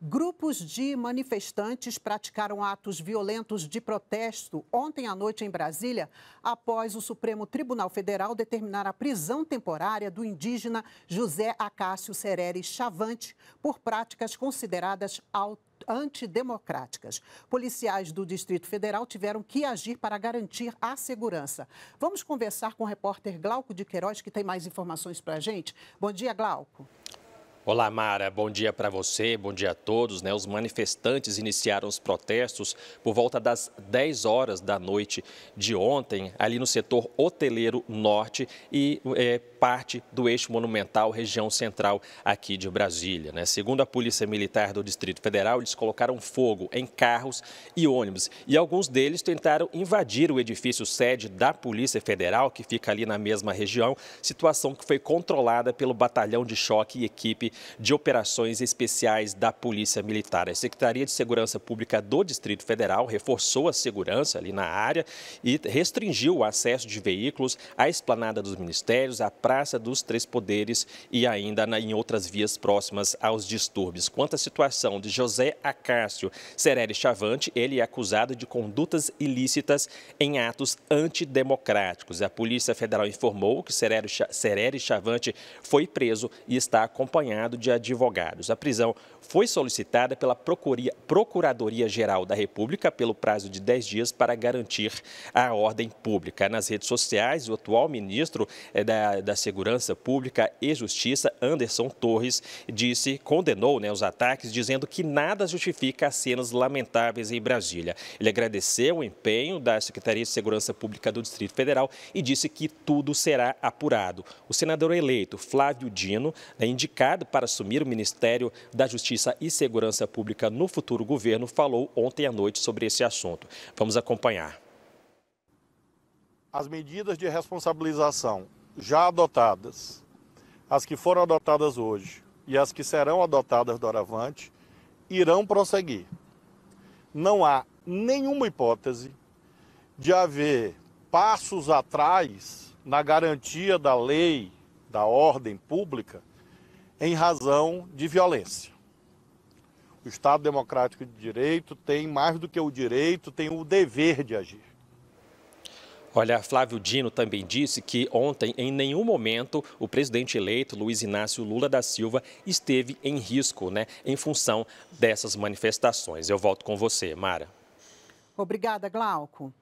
Grupos de manifestantes praticaram atos violentos de protesto ontem à noite em Brasília, após o Supremo Tribunal Federal determinar a prisão temporária do indígena José Acácio Cereri Chavante por práticas consideradas antidemocráticas. Policiais do Distrito Federal tiveram que agir para garantir a segurança. Vamos conversar com o repórter Glauco de Queiroz, que tem mais informações para a gente. Bom dia, Glauco. Olá, Mara. Bom dia para você, bom dia a todos. Né? Os manifestantes iniciaram os protestos por volta das 10 horas da noite de ontem, ali no setor hoteleiro norte e é, parte do eixo monumental, região central aqui de Brasília. Né? Segundo a Polícia Militar do Distrito Federal, eles colocaram fogo em carros e ônibus. E alguns deles tentaram invadir o edifício sede da Polícia Federal, que fica ali na mesma região, situação que foi controlada pelo Batalhão de Choque e equipe de Operações Especiais da Polícia Militar. A Secretaria de Segurança Pública do Distrito Federal reforçou a segurança ali na área e restringiu o acesso de veículos à esplanada dos ministérios, à Praça dos Três Poderes e ainda em outras vias próximas aos distúrbios. Quanto à situação de José Acácio Cerere Chavante, ele é acusado de condutas ilícitas em atos antidemocráticos. A Polícia Federal informou que Cerere Chavante foi preso e está acompanhado acompanhado de advogados. A prisão foi solicitada pela Procuradoria-Geral da República pelo prazo de 10 dias para garantir a ordem pública. Nas redes sociais, o atual ministro eh, da, da Segurança Pública e Justiça, Anderson Torres, disse, condenou né, os ataques, dizendo que nada justifica as cenas lamentáveis em Brasília. Ele agradeceu o empenho da Secretaria de Segurança Pública do Distrito Federal e disse que tudo será apurado. O senador eleito Flávio Dino, né, indicado para assumir o Ministério da Justiça e Segurança Pública no futuro governo, falou ontem à noite sobre esse assunto. Vamos acompanhar. As medidas de responsabilização já adotadas, as que foram adotadas hoje e as que serão adotadas doravante, irão prosseguir. Não há nenhuma hipótese de haver passos atrás na garantia da lei, da ordem pública, em razão de violência. O Estado Democrático de Direito tem mais do que o direito, tem o dever de agir. Olha, Flávio Dino também disse que ontem, em nenhum momento, o presidente eleito Luiz Inácio Lula da Silva esteve em risco, né, em função dessas manifestações. Eu volto com você, Mara. Obrigada, Glauco.